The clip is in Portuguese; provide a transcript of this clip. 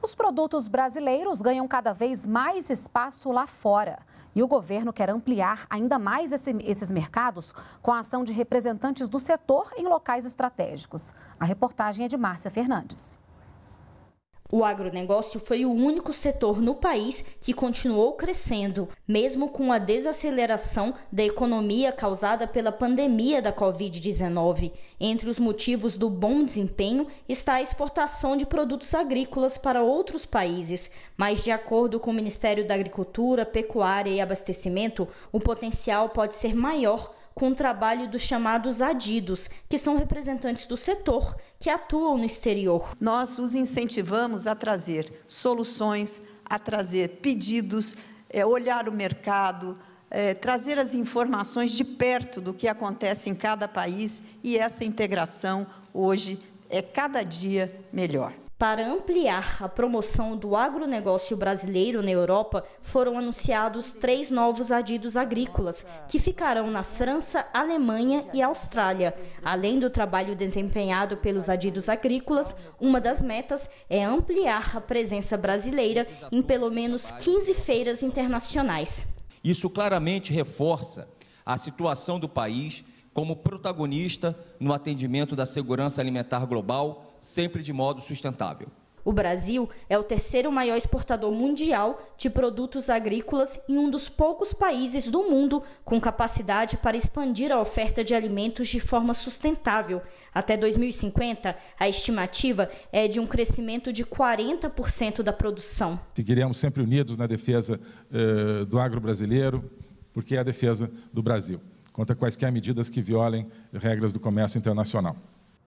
Os produtos brasileiros ganham cada vez mais espaço lá fora. E o governo quer ampliar ainda mais esse, esses mercados com a ação de representantes do setor em locais estratégicos. A reportagem é de Márcia Fernandes. O agronegócio foi o único setor no país que continuou crescendo, mesmo com a desaceleração da economia causada pela pandemia da Covid-19. Entre os motivos do bom desempenho está a exportação de produtos agrícolas para outros países, mas, de acordo com o Ministério da Agricultura, Pecuária e Abastecimento, o potencial pode ser maior com o trabalho dos chamados adidos, que são representantes do setor que atuam no exterior. Nós os incentivamos a trazer soluções, a trazer pedidos, é, olhar o mercado, é, trazer as informações de perto do que acontece em cada país e essa integração hoje é cada dia melhor para ampliar a promoção do agronegócio brasileiro na Europa, foram anunciados três novos adidos agrícolas, que ficarão na França, Alemanha e Austrália. Além do trabalho desempenhado pelos adidos agrícolas, uma das metas é ampliar a presença brasileira em pelo menos 15 feiras internacionais. Isso claramente reforça a situação do país como protagonista no atendimento da segurança alimentar global, sempre de modo sustentável. O Brasil é o terceiro maior exportador mundial de produtos agrícolas e um dos poucos países do mundo com capacidade para expandir a oferta de alimentos de forma sustentável. Até 2050, a estimativa é de um crescimento de 40% da produção. Seguiremos sempre unidos na defesa eh, do agro brasileiro, porque é a defesa do Brasil contra quaisquer medidas que violem regras do comércio internacional.